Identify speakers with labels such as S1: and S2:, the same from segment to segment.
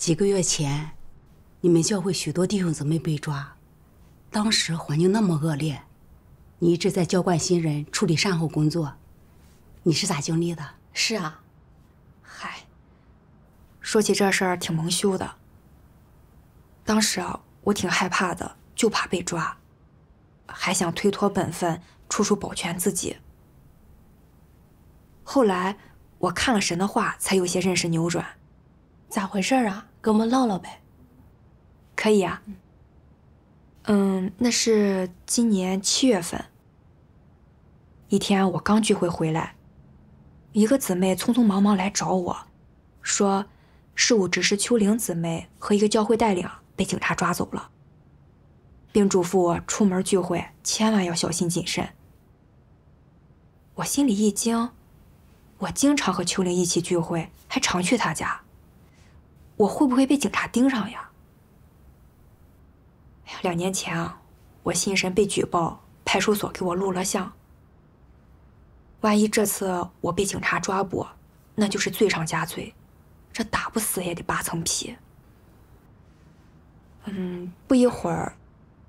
S1: 几个月前，你们教会许多弟兄姊妹被抓，当时环境那么恶劣，你一直在浇灌新人处理善后工作，你是咋经历的？
S2: 是啊，嗨，
S1: 说起这事儿挺蒙羞的。当时啊，我挺害怕的，就怕被抓，还想推脱本分，处处保全自己。后来我看了神的话，才有些认识扭转。咋回事啊？跟我们唠唠呗。可以啊。嗯，那是今年七月份。一天我刚聚会回来，一个姊妹匆匆忙忙来找我，说，事务指示秋玲姊妹和一个教会带领被警察抓走了，并嘱咐我出门聚会千万要小心谨慎。我心里一惊，我经常和秋玲一起聚会，还常去她家。我会不会被警察盯上呀？哎呀，两年前啊，我信神被举报，派出所给我录了像。万一这次我被警察抓捕，那就是罪上加罪，这打不死也得扒层皮。嗯，不一会儿，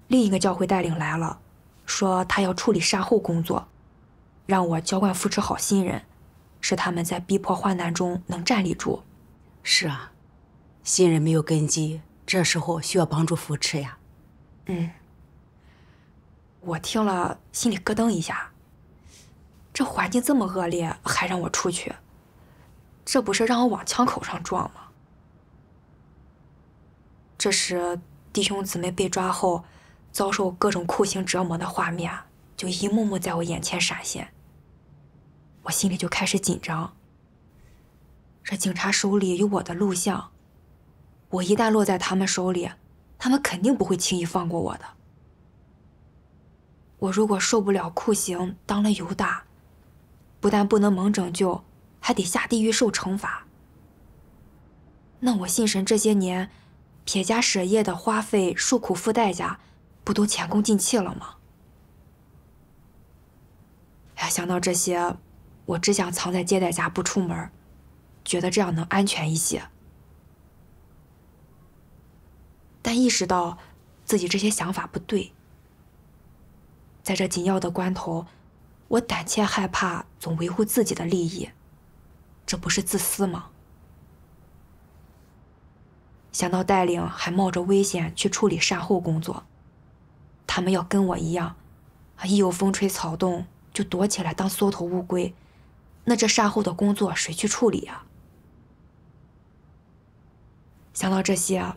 S1: 另一个教会带领来了，说他要处理善后工作，让我浇灌扶持好新人，使他们在逼迫患难中能站立住。是啊。新人没有根基，这时候需要帮助扶持呀。嗯，我听了心里咯噔一下。这环境这么恶劣，还让我出去，这不是让我往枪口上撞吗？这时，弟兄姊妹被抓后，遭受各种酷刑折磨的画面就一幕幕在我眼前闪现。我心里就开始紧张。这警察手里有我的录像。我一旦落在他们手里，他们肯定不会轻易放过我的。我如果受不了酷刑，当了犹大，不但不能蒙拯救，还得下地狱受惩罚。那我信神这些年，撇家舍业的花费受苦付代价，不都前功尽弃了吗？哎，想到这些，我只想藏在接待家不出门，觉得这样能安全一些。但意识到，自己这些想法不对。在这紧要的关头，我胆怯害怕，总维护自己的利益，这不是自私吗？想到带领还冒着危险去处理善后工作，他们要跟我一样，一有风吹草动就躲起来当缩头乌龟，那这善后的工作谁去处理啊？想到这些。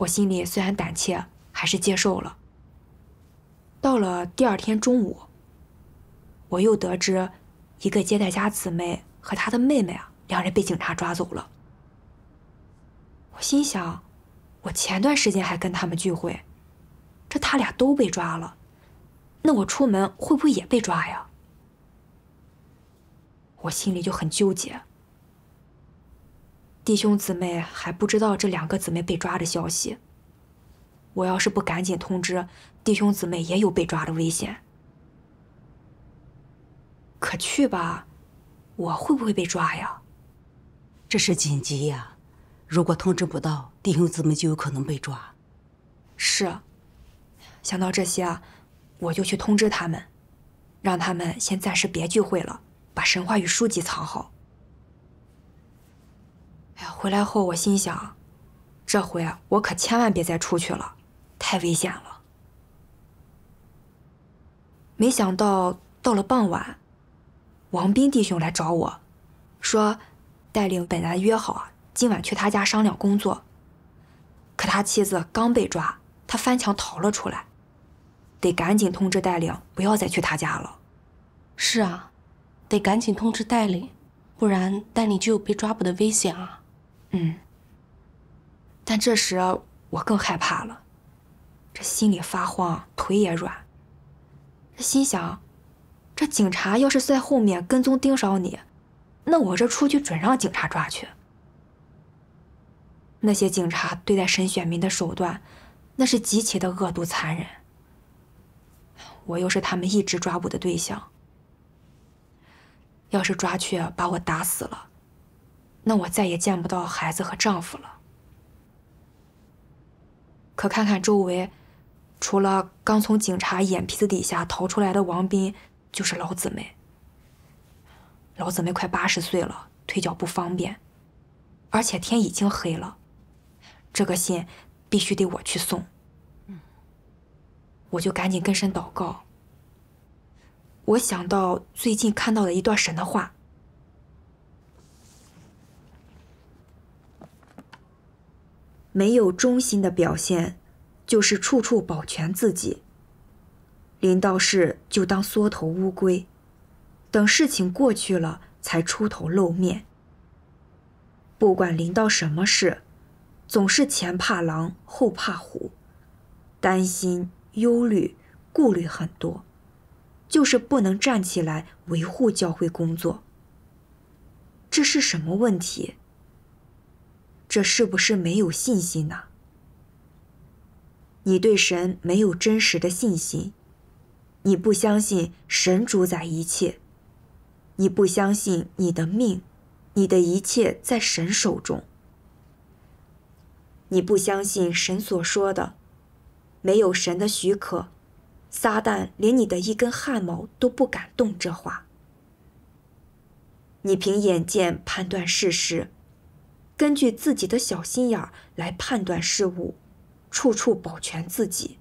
S1: 我心里虽然胆怯，还是接受了。到了第二天中午，我又得知，一个接待家姊妹和她的妹妹啊，两人被警察抓走了。我心想，我前段时间还跟他们聚会，这他俩都被抓了，那我出门会不会也被抓呀？我心里就很纠结。弟兄姊妹还不知道这两个姊妹被抓的消息。我要是不赶紧通知，弟兄姊妹也有被抓的危险。可去吧，我会不会被抓呀？这是紧急呀！如果通知不到，弟兄姊妹就有可能被抓。是，想到这些啊，我就去通知他们，让他们先暂时别聚会了，把神话与书籍藏好。回来后，我心想，这回我可千万别再出去了，太危险了。没想到到了傍晚，王斌弟兄来找我，说带领本来约好今晚去他家商量工作，可他妻子刚被抓，他翻墙逃了出来，得赶紧通知带领不要再去他家了。是啊，得赶紧通知带领，不然带领就有被抓捕的危险啊。嗯。但这时我更害怕了，这心里发慌，腿也软。这心想，这警察要是在后面跟踪盯梢你，那我这出去准让警察抓去。那些警察对待沈雪民的手段，那是极其的恶毒残忍。我又是他们一直抓捕的对象，要是抓去把我打死了。那我再也见不到孩子和丈夫了。可看看周围，除了刚从警察眼皮子底下逃出来的王斌，就是老姊妹。老姊妹快八十岁了，腿脚不方便，而且天已经黑了，这个信必须得我去送。我就赶紧跟神祷告。我想到最近看到的一段神的话。没有忠心的表现，就是处处保全自己。临到事就当缩头乌龟，等事情过去了才出头露面。不管临到什么事，总是前怕狼后怕虎，担心、忧虑、顾虑很多，就是不能站起来维护教会工作。这是什么问题？这是不是没有信心呢？你对神没有真实的信心，你不相信神主宰一切，你不相信你的命，你的一切在神手中。你不相信神所说的，没有神的许可，撒旦连你的一根汗毛都不敢动。这话，你凭眼见判断事实。根据自己的小心眼儿来判断事物，处处保全自己。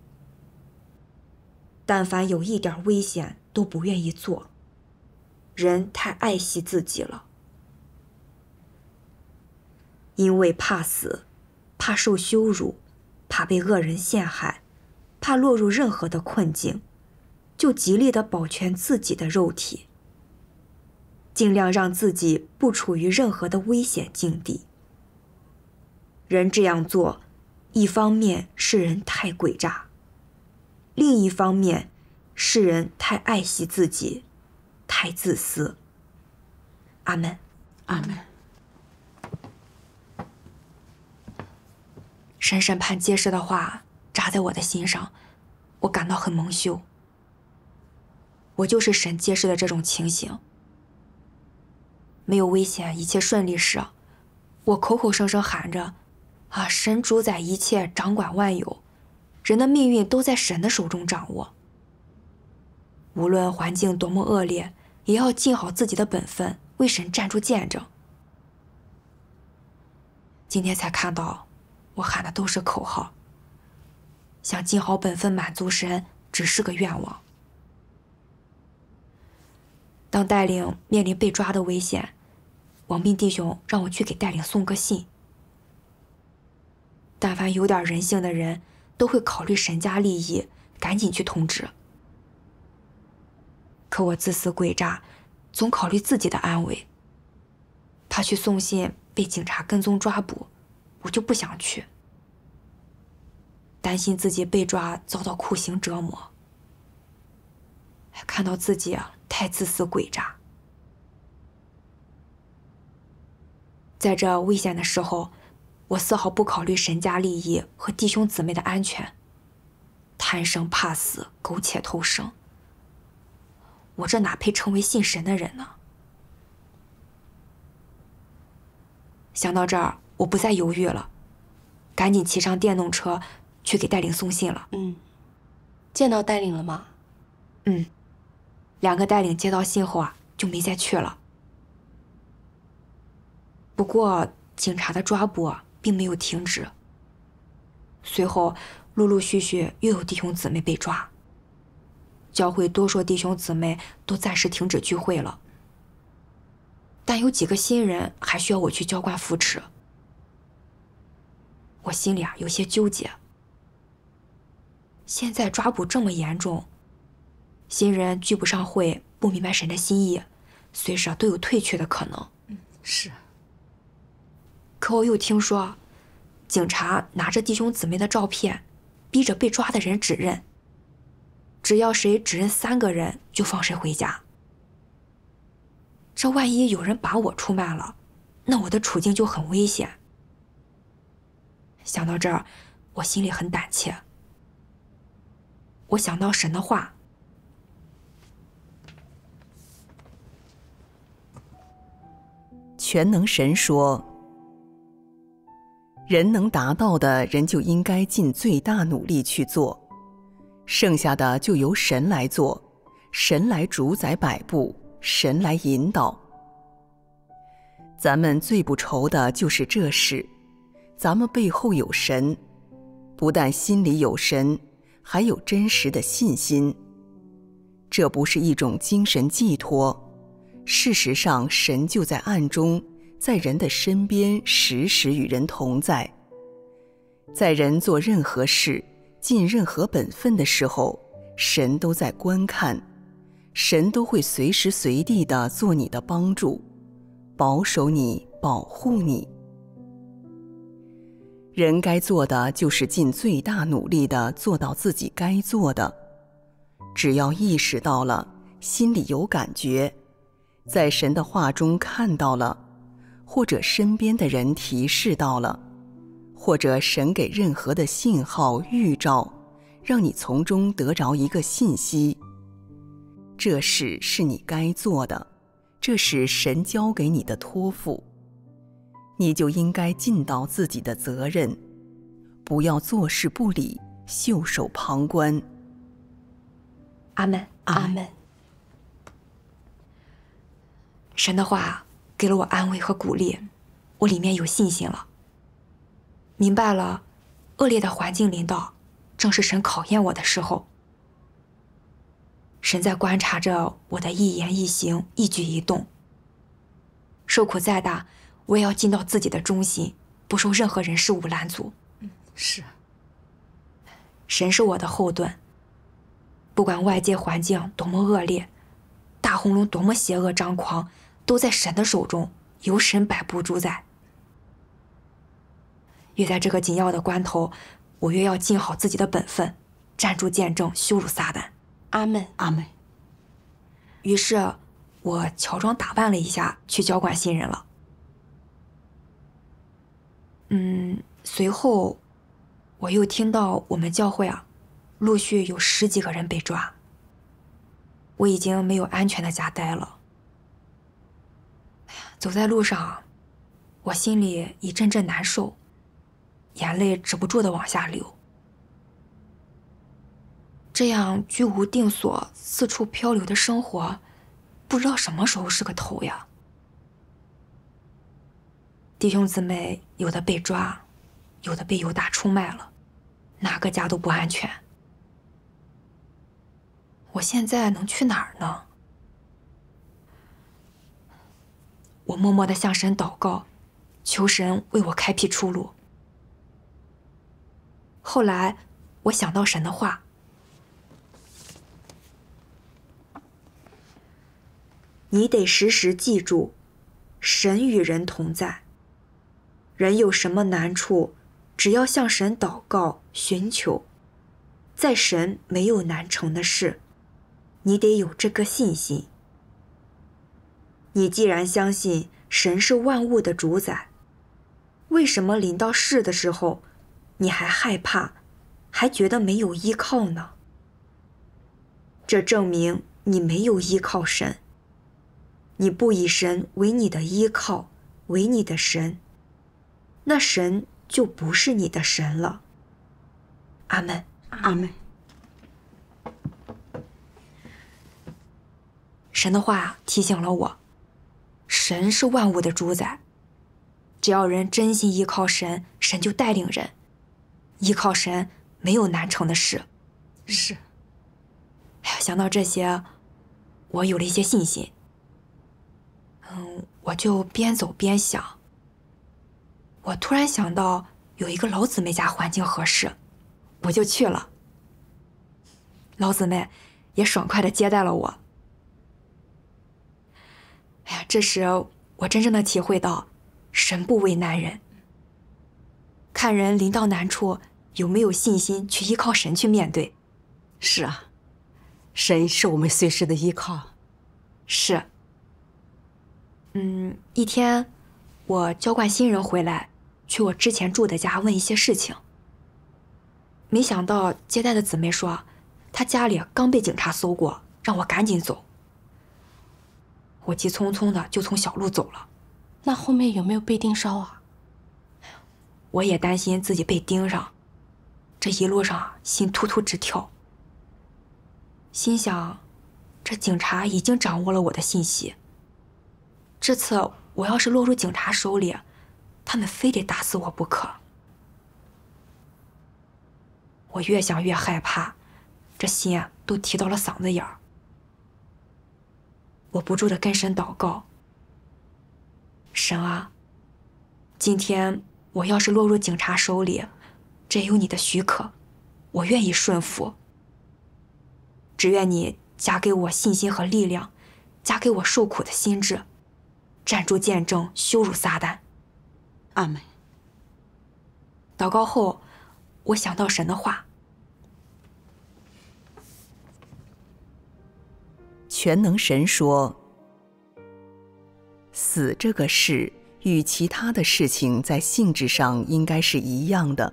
S1: 但凡有一点危险，都不愿意做。人太爱惜自己了，因为怕死，怕受羞辱，怕被恶人陷害，怕落入任何的困境，就极力的保全自己的肉体，尽量让自己不处于任何的危险境地。人这样做，一方面是人太诡诈，另一方面是人太爱惜自己，太自私。阿门，阿门。神审判揭示的话扎在我的心上，我感到很蒙羞。我就是神揭示的这种情形。没有危险，一切顺利时，我口口声声喊着。啊，神主宰一切，掌管万有，人的命运都在神的手中掌握。无论环境多么恶劣，也要尽好自己的本分，为神站住见证。今天才看到，我喊的都是口号。想尽好本分，满足神，只是个愿望。当带领面临被抓的危险，王斌弟兄让我去给带领送个信。但凡有点人性的人，都会考虑沈家利益，赶紧去通知。可我自私诡诈，总考虑自己的安危，怕去送信被警察跟踪抓捕，我就不想去。担心自己被抓遭到酷刑折磨，看到自己太自私诡诈，在这危险的时候。我丝毫不考虑神家利益和弟兄姊妹的安全，贪生怕死、苟且偷生，我这哪配成为信神的人呢？想到这儿，我不再犹豫了，赶紧骑上电动车去给戴领送信了。嗯，见到戴领了吗？嗯，两个戴领接到信后啊，就没再去了。不过警察的抓捕。并没有停止。随后，陆陆续续又有弟兄姊妹被抓。教会多数弟兄姊妹都暂时停止聚会了，但有几个新人还需要我去浇灌扶持。我心里啊有些纠结。现在抓捕这么严重，新人聚不上会，不明白神的心意，随时啊都有退却的可能。嗯，是。可我又听说，警察拿着弟兄姊妹的照片，逼着被抓的人指认。只要谁指认三个人，就放谁回家。这万一有人把我出卖了，那我的处境就很危险。想到这儿，我心里很胆怯。我想到神的话，
S2: 全能神说。人能达到的，人就应该尽最大努力去做；剩下的就由神来做，神来主宰摆布，神来引导。咱们最不愁的就是这事，咱们背后有神，不但心里有神，还有真实的信心。这不是一种精神寄托，事实上，神就在暗中。在人的身边，时时与人同在；在人做任何事、尽任何本分的时候，神都在观看，神都会随时随地的做你的帮助，保守你，保护你。人该做的就是尽最大努力的做到自己该做的。只要意识到了，心里有感觉，在神的话中看到了。或者身边的人提示到了，或者神给任何的信号预兆，让你从中得着一个信息。这事是你该做的，这是神交给你的托付，你就应该尽到自己的责任，不要坐视不理、袖手旁观。阿门，阿门。
S1: 神的话。给了我安慰和鼓励，我里面有信心了。明白了，恶劣的环境临到，正是神考验我的时候。神在观察着我的一言一行、一举一动。受苦再大，我也要尽到自己的忠心，不受任何人事物拦阻。嗯，是。神是我的后盾。不管外界环境多么恶劣，大红龙多么邪恶张狂。都在神的手中，由神摆布主宰。越在这个紧要的关头，我越要尽好自己的本分，站住见证，羞辱撒旦。阿门，阿门。于是，我乔装打扮了一下，去交管新人了。嗯，随后，我又听到我们教会啊，陆续有十几个人被抓。我已经没有安全的家待了。走在路上，我心里一阵阵难受，眼泪止不住的往下流。这样居无定所、四处漂流的生活，不知道什么时候是个头呀！弟兄姊妹有的被抓，有的被犹大出卖了，哪个家都不安全。我现在能去哪儿呢？我默默的向神祷告，求神为我开辟出路。后来，我想到神的话：“你得时时记住，神与人同在。人有什么难处，只要向神祷告寻求，在神没有难成的事。你得有这个信心。”你既然相信神是万物的主宰，为什么临到世的时候，你还害怕，还觉得没有依靠呢？这证明你没有依靠神，你不以神为你的依靠，为你的神，那神就不是你的神了。阿门，阿门。神的话提醒了我。神是万物的主宰，只要人真心依靠神，神就带领人。依靠神，没有难成的事。是。哎呀，想到这些，我有了一些信心。嗯，我就边走边想。我突然想到有一个老姊妹家环境合适，我就去了。老姊妹也爽快的接待了我。哎呀，这时我真正的体会到，神不为难人。看人临到难处，有没有信心去依靠神去面对。是啊，神是我们随时的依靠。是。嗯，一天，我浇灌新人回来，去我之前住的家问一些事情。没想到接待的姊妹说，她家里刚被警察搜过，让我赶紧走。我急匆匆的就从小路走了，
S2: 那后面有没有被盯梢啊？
S1: 我也担心自己被盯上，这一路上心突突直跳。心想，这警察已经掌握了我的信息。这次我要是落入警察手里，他们非得打死我不可。我越想越害怕，这心啊都提到了嗓子眼儿。我不住的跟神祷告。神啊，今天我要是落入警察手里，这有你的许可，我愿意顺服。只愿你加给我信心和力量，加给我受苦的心智，站住见证，羞辱撒旦。阿门。祷告后，我想到神的话。
S2: 全能神说：“死这个事与其他的事情在性质上应该是一样的，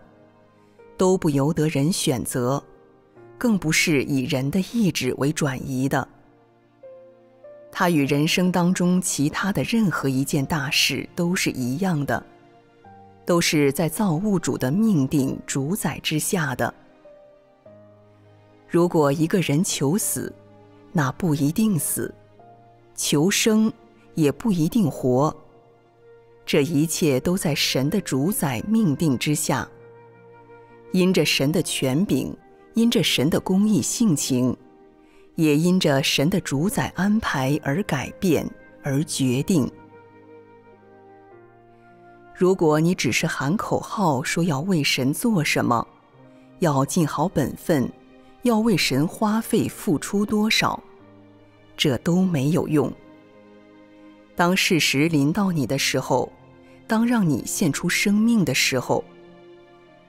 S2: 都不由得人选择，更不是以人的意志为转移的。它与人生当中其他的任何一件大事都是一样的，都是在造物主的命定主宰之下的。如果一个人求死，那不一定死，求生也不一定活，这一切都在神的主宰命定之下。因着神的权柄，因着神的公义性情，也因着神的主宰安排而改变而决定。如果你只是喊口号，说要为神做什么，要尽好本分，要为神花费付出多少？这都没有用。当事实临到你的时候，当让你献出生命的时候，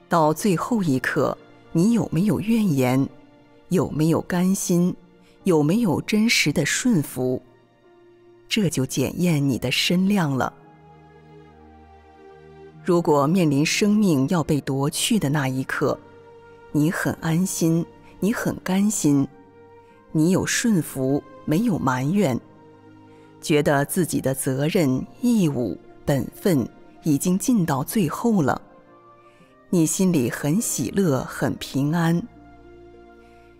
S2: 到最后一刻，你有没有怨言？有没有甘心？有没有真实的顺服？这就检验你的身量了。如果面临生命要被夺去的那一刻，你很安心，你很甘心，你有顺服。没有埋怨，觉得自己的责任、义务、本分已经尽到最后了，你心里很喜乐、很平安。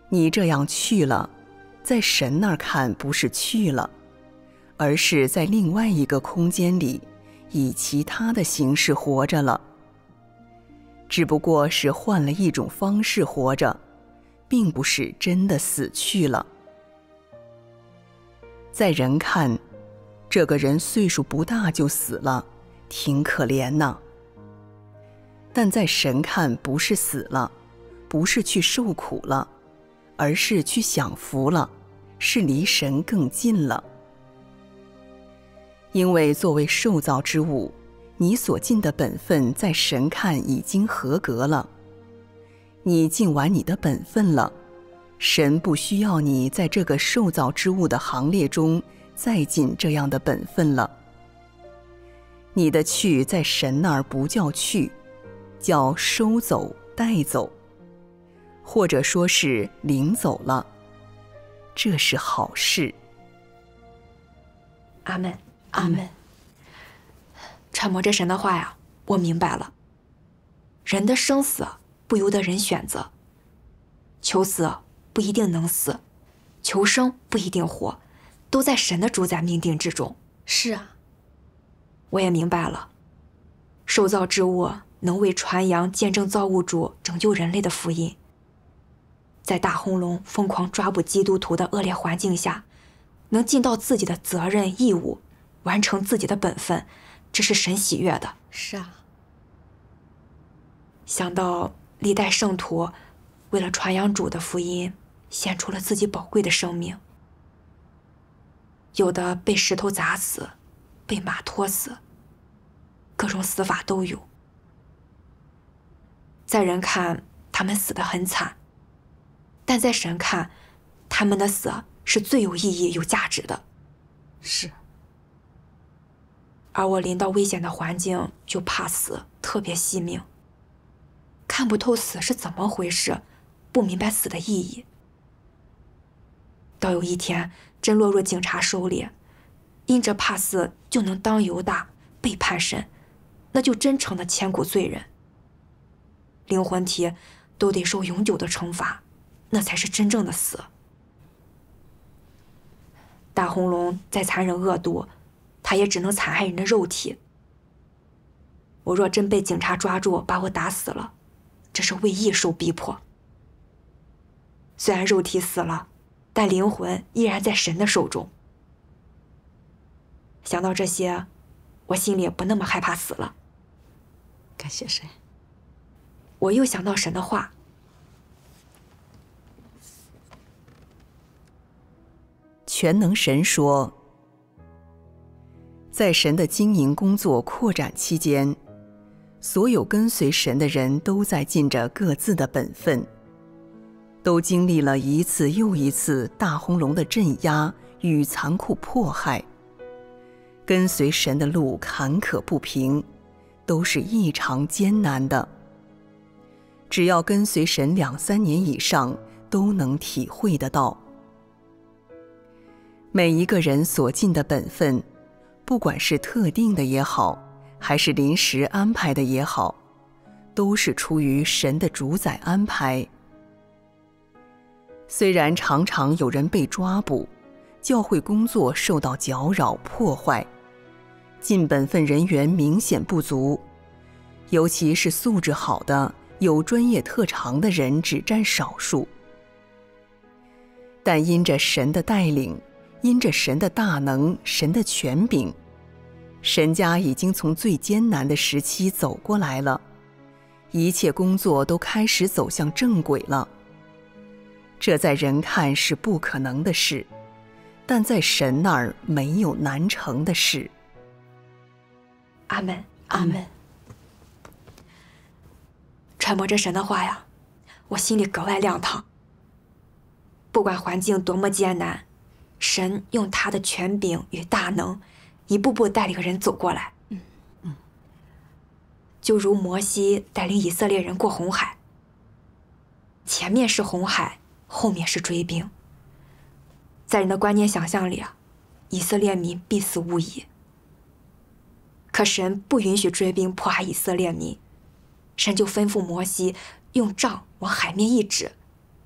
S2: 你这样去了，在神那儿看不是去了，而是在另外一个空间里，以其他的形式活着了。只不过是换了一种方式活着，并不是真的死去了。在人看，这个人岁数不大就死了，挺可怜呢。但在神看，不是死了，不是去受苦了，而是去享福了，是离神更近了。因为作为受造之物，你所尽的本分，在神看已经合格了，你尽完你的本分了。神不需要你在这个受造之物的行列中再尽这样的本分了。你的去在神那儿不叫去，叫收走、带走，或者说是领走了，这是好事。
S1: 阿门，阿门。揣摩着神的话呀，我明白了，人的生死不由得人选择，求死。不一定能死，求生不一定活，都在神的主宰命定之中。是啊，我也明白了，受造之物能为传扬见证造物主、拯救人类的福音，在大红龙疯狂抓捕基督徒的恶劣环境下，能尽到自己的责任义务，完成自己的本分，这是神喜悦的。是啊，想到历代圣徒为了传扬主的福音。献出了自己宝贵的生命。有的被石头砸死，被马拖死，各种死法都有。在人看，他们死得很惨；但在神看，他们的死是最有意义、有价值的。是。而我临到危险的环境就怕死，特别惜命，看不透死是怎么回事，不明白死的意义。到有一天真落入警察手里，因着怕死就能当犹大背叛神，那就真成了千古罪人。灵魂体都得受永久的惩罚，那才是真正的死。大红龙再残忍恶毒，他也只能残害人的肉体。我若真被警察抓住把我打死了，这是为义受逼迫。虽然肉体死了。但灵魂依然在神的手中。想到这些，我心里也不那么害怕死了。感谢神。我又想到神的话。
S2: 全能神说：“在神的经营工作扩展期间，所有跟随神的人都在尽着各自的本分。”都经历了一次又一次大红龙的镇压与残酷迫害，跟随神的路坎坷不平，都是异常艰难的。只要跟随神两三年以上，都能体会得到。每一个人所尽的本分，不管是特定的也好，还是临时安排的也好，都是出于神的主宰安排。虽然常常有人被抓捕，教会工作受到搅扰破坏，尽本分人员明显不足，尤其是素质好的、有专业特长的人只占少数。但因着神的带领，因着神的大能、神的权柄，神家已经从最艰难的时期走过来了，一切工作都开始走向正轨了。这在人看是不可能的事，但在神那儿没有难成的事。阿门，阿门。
S1: 揣摩着神的话呀，我心里格外亮堂。不管环境多么艰难，神用他的权柄与大能，一步步带领人走过来。嗯。就如摩西带领以色列人过红海，前面是红海。后面是追兵。在人的观念想象里啊，以色列民必死无疑。可神不允许追兵迫害以色列民，神就吩咐摩西用杖往海面一指，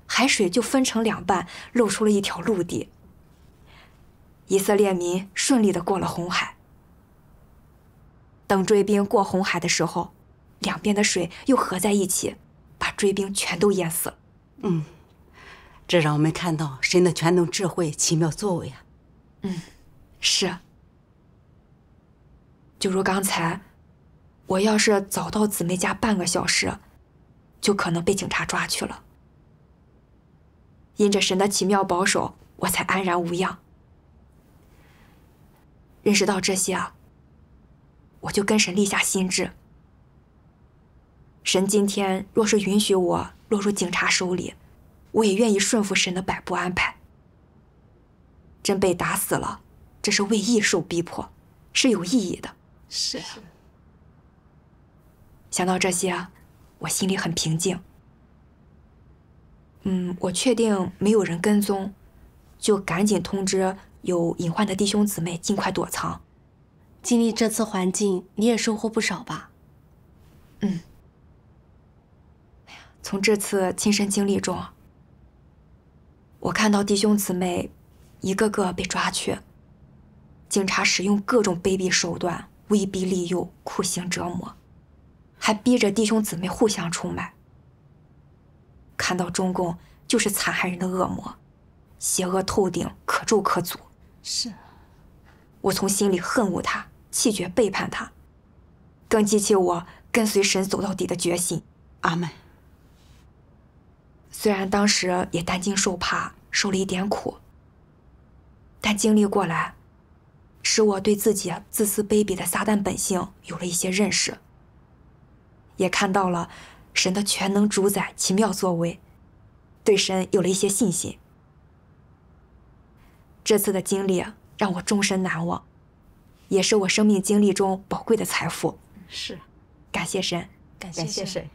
S1: 海水就分成两半，露出了一条陆地。以色列民顺利的过了红海。等追兵过红海的时候，两边的水又合在一起，把追兵全都淹死了。嗯。这让我们看到神的全能、智慧、奇妙作为啊！嗯，是。就如刚才，我要是早到姊妹家半个小时，就可能被警察抓去了。因着神的奇妙保守，我才安然无恙。认识到这些啊，我就跟神立下心志：神今天若是允许我落入警察手里，我也愿意顺服神的摆布安排。真被打死了，这是为义受逼迫，是有意义的。是想到这些，我心里很平静。嗯，我确定没有人跟踪，就赶紧通知有隐患的弟兄姊妹尽快躲藏。经历这次环境，你也收获不少吧？嗯。从这次亲身经历中。我看到弟兄姊妹一个个被抓去，警察使用各种卑鄙手段，威逼利诱、酷刑折磨，还逼着弟兄姊妹互相出卖。看到中共就是残害人的恶魔，邪恶透顶，可咒可诅。是，我从心里恨恶他，气绝背叛他，更激起我跟随神走到底的决心。阿门。虽然当时也担惊受怕，受了一点苦，但经历过来，使我对自己自私卑鄙的撒旦本性有了一些认识，也看到了神的全能主宰奇妙作为，对神有了一些信心。这次的经历让我终身难忘，也是我生命经历中宝贵的财富。是，感谢神，
S2: 感谢神。